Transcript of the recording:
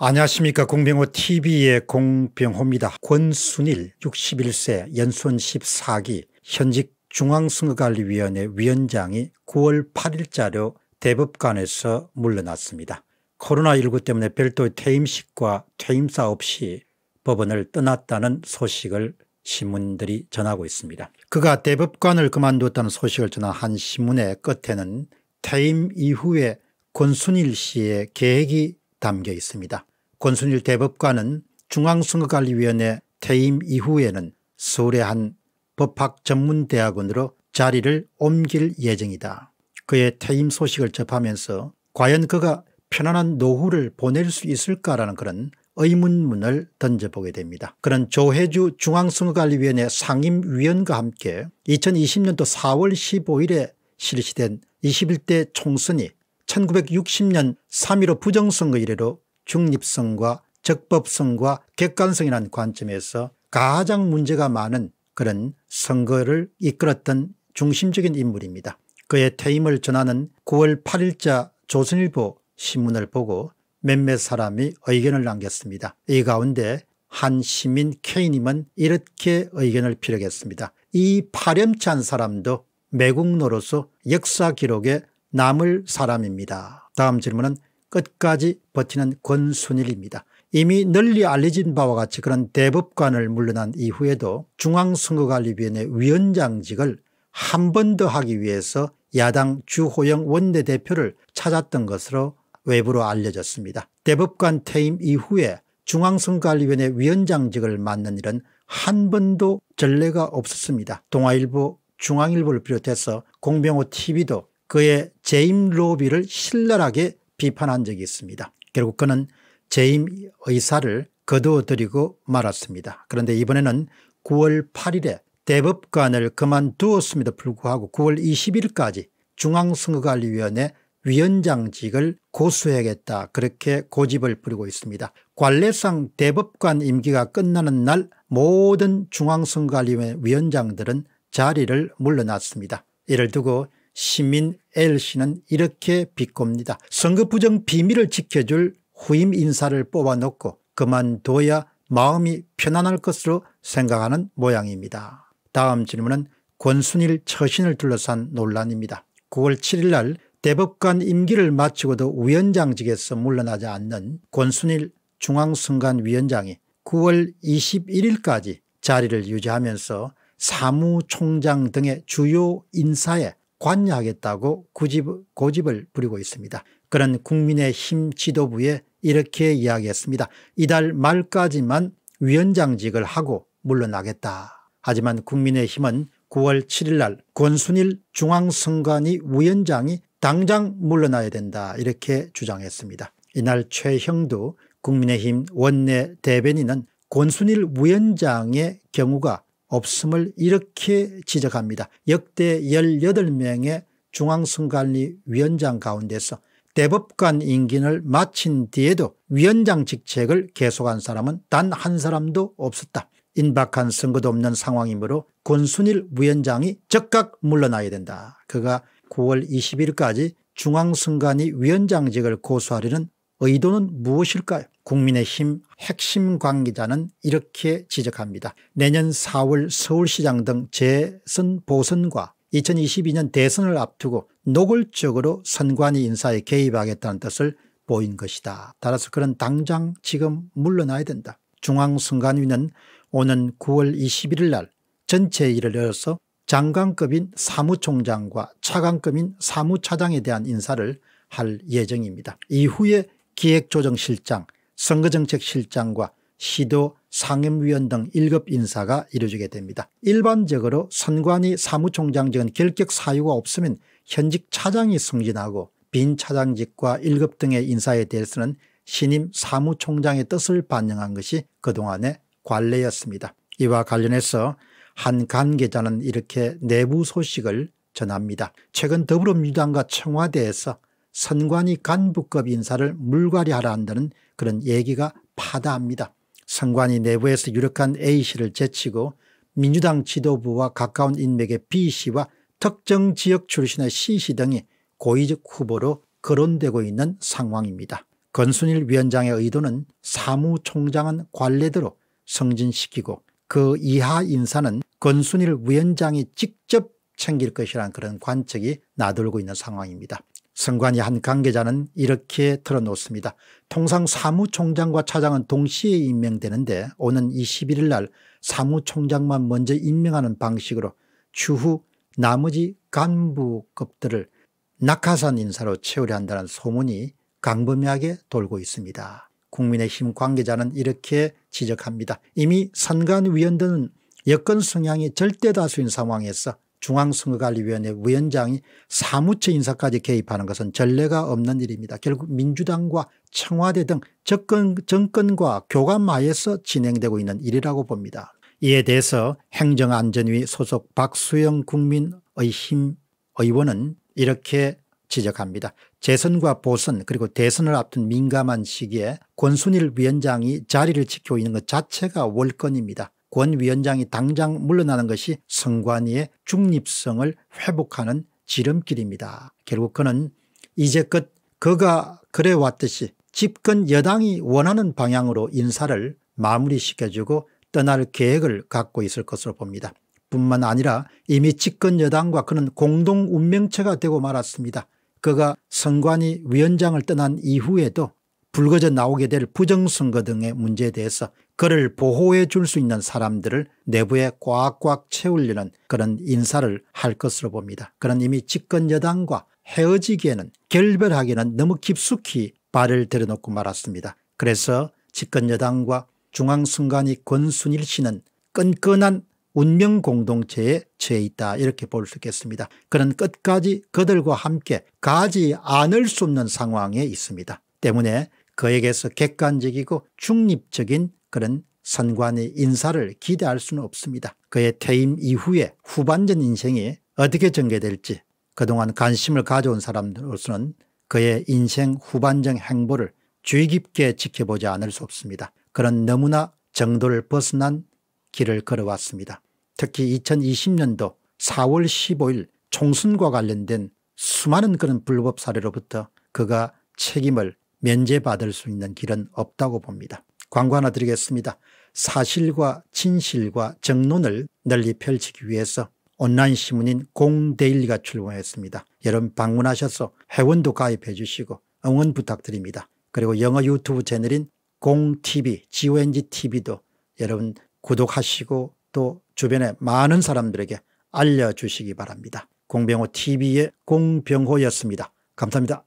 안녕하십니까 공병호 tv의 공병호입니다. 권순일 61세 연손 14기 현직 중앙선거관리위원회 위원장이 9월 8일자로 대법관에서 물러났습니다. 코로나19 때문에 별도의 퇴임식과 퇴임사 없이 법원을 떠났다는 소식을 신문들이 전하고 있습니다. 그가 대법관을 그만두었다는 소식을 전한 한 신문의 끝에는 퇴임 이후에 권순일 씨의 계획이 담겨 있습니다. 권순일 대법관은 중앙선거관리위원회 퇴임 이후에는 서울의 한 법학 전문대학원으로 자리를 옮길 예정이다. 그의 퇴임 소식을 접하면서 과연 그가 편안한 노후를 보낼 수 있을까라는 그런 의문문을 던져보게 됩니다. 그런 조혜주 중앙선거관리위원회 상임위원과 함께 2020년도 4월 15일에 실시된 21대 총선이 1960년 3.15 부정선거 이래로 중립성과 적법성과 객관성이라는 관점에서 가장 문제가 많은 그런 선거를 이끌었던 중심적인 인물입니다. 그의 퇴임을 전하는 9월 8일자 조선일보 신문을 보고 몇몇 사람이 의견을 남겼습니다. 이 가운데 한 시민 K님은 이렇게 의견을 피력했습니다. 이 파렴치한 사람도 매국노로서 역사 기록에 남을 사람입니다. 다음 질문은 끝까지 버티는 권순일입니다. 이미 널리 알려진 바와 같이 그런 대법관을 물러난 이후에도 중앙선거관리위원회 위원장직을 한 번 더 하기 위해서 야당 주호영 원내대표를 찾았던 것으로 외부로 알려졌습니다. 대법관 퇴임 이후에 중앙선거관리위원회 위원장직을 맡는 일은 한 번도 전례가 없었습니다. 동아일보 중앙일보를 비롯해서 공병호 tv도 그의 재임 로비를 신랄하게 비판한 적이 있습니다. 결국 그는 재임 의사를 거두어들이고 말았습니다. 그런데 이번에는 9월 8일에 대법관을 그만두었음에도 불구하고 9월 20일까지 중앙선거관리위원회 위원장직을 고수해야겠다 그렇게 고집을 부리고 있습니다. 관례상 대법관 임기가 끝나는 날 모든 중앙선관위원회 거 위원장들은 자리를 물러났습니다. 이를 두고 시민 L씨는 이렇게 비꼽니다. 선거 부정 비밀을 지켜줄 후임 인사를 뽑아놓고 그만둬야 마음이 편안할 것으로 생각하는 모양입니다. 다음 질문은 권순일 처신을 둘러싼 논란입니다. 9월 7일 날 대법관 임기를 마치고도 위원장직에서 물러나지 않는 권순일 중앙선관위원장이 9월 21일까지 자리를 유지하면서 사무총장 등의 주요 인사에 관여하겠다고 고집, 고집을 부리고 있습니다. 그런 국민의힘 지도부에 이렇게 이야기했습니다. 이달 말까지만 위원장직을 하고 물러나겠다. 하지만 국민의힘은 9월 7일 날 권순일 중앙선관위 위원장이 당장 물러나야 된다 이렇게 주장했습니다. 이날 최형두 국민의힘 원내 대변인은 권순일 위원장의 경우가 없음을 이렇게 지적합니다. 역대 18명의 중앙선관위위원장 가운데서 대법관 임기를 마친 뒤에도 위원장 직책을 계속한 사람은 단 한 사람도 없었다. 인박한 선거도 없는 상황이므로 권순일 위원장이 즉각 물러나야 된다. 그가 9월 20일까지 중앙선관위 위원장직을 고수하려는 의도는 무엇일까요 국민의힘 핵심 관계자는 이렇게 지적합니다. 내년 4월 서울시장 등 재선 보선과 2022년 대선을 앞두고 노골적으로 선관위 인사에 개입하겠다는 뜻을 보인 것이다. 따라서 그는 당장 지금 물러나야 된다. 중앙선관위는 오는 9월 21일 날 전체 일을 열어서 장관급인 사무총장과 차관급인 사무차장에 대한 인사를 할 예정입니다. 이후에 기획조정실장, 선거정책실장과 시도, 상임위원 등 1급 인사가 이루어지게 됩니다. 일반적으로 선관위 사무총장직은 결격 사유가 없으면 현직 차장이 승진하고 빈 차장직과 1급 등의 인사에 대해서는 신임 사무총장의 뜻을 반영한 것이 그동안의 관례였습니다. 이와 관련해서 한 관계자는 이렇게 내부 소식을 전합니다. 최근 더불어민주당과 청와대에서 선관위 간부급 인사를 물갈이하라 한다는 그런 얘기가 파다합니다. 선관위 내부에서 유력한 A씨를 제치고 민주당 지도부와 가까운 인맥의 B씨와 특정 지역 출신의 C씨 등이 고위직 후보로 거론되고 있는 상황입니다. 건순일 위원장의 의도는 사무총장은 관례대로 승진시키고 그 이하 인사는 건순일 위원장이 직접 챙길 것이라는 그런 관측이 나돌고 있는 상황입니다. 선관위 한 관계자는 이렇게 털어놓습니다. 통상 사무총장과 차장은 동시에 임명되는데 오는 21일 날 사무총장만 먼저 임명하는 방식으로 추후 나머지 간부급들을 낙하산 인사로 채우려 한다는 소문이 광범위하게 돌고 있습니다. 국민의힘 관계자는 이렇게 지적합니다. 이미 선관위원들은 여권 성향이 절대다수인 상황에서 중앙선거관리위원회 위원장이 사무처 인사까지 개입하는 것은 전례가 없는 일입니다. 결국 민주당과 청와대 등 적권, 정권과 교감하에서 진행되고 있는 일이라고 봅니다. 이에 대해서 행정안전위 소속 박수영 국민의힘 의원은 이렇게 지적합니다. 재선과 보선 그리고 대선을 앞둔 민감한 시기에 권순일 위원장이 자리를 지키고 있는 것 자체가 월권입니다. 권 위원장이 당장 물러나는 것이 선관위의 중립성을 회복하는 지름길입니다. 결국 그는 이제껏 그가 그래왔듯이 집권 여당이 원하는 방향으로 인사를 마무리시켜주고 떠날 계획을 갖고 있을 것으로 봅니다. 뿐만 아니라 이미 집권 여당과 그는 공동 운명체가 되고 말았습니다. 그가 선관위 위원장을 떠난 이후에도 불거져 나오게 될 부정선거 등의 문제에 대해서 그를 보호해 줄 수 있는 사람들을 내부에 꽉꽉 채우려는 그런 인사를 할 것으로 봅니다. 그런 이미 집권 여당과 헤어지기에는 결별하기는 너무 깊숙이 발을 들여놓고 말았습니다. 그래서 집권 여당과 중앙선관위 권순일 씨는 끈끈한 운명 공동체에 처해 있다 이렇게 볼 수 있겠습니다. 그런 끝까지 그들과 함께 가지 않을 수 없는 상황에 있습니다. 때문에 그에게서 객관적이고 중립적인 그런 선관의 인사를 기대할 수는 없습니다. 그의 퇴임 이후에 후반전 인생이 어떻게 전개될지 그동안 관심을 가져온 사람으로서는 그의 인생 후반전 행보를 주의 깊게 지켜보지 않을 수 없습니다. 그런 너무나 정도를 벗어난 길을 걸어왔습니다. 특히 2020년도 4월 15일 총순과 관련된 수많은 그런 불법 사례로부터 그가 책임을 면제받을 수 있는 길은 없다고 봅니다. 광고 하나 드리겠습니다. 사실과 진실과 정론을 널리 펼치기 위해서 온라인 신문인 공데일리가 출범했습니다. 여러분 방문하셔서 회원도 가입해 주시고 응원 부탁드립니다. 그리고 영어 유튜브 채널인 공TV, GONGTV도 여러분 구독하시고 또 주변에 많은 사람들에게 알려주시기 바랍니다. 공병호 TV의 공병호였습니다. 감사합니다.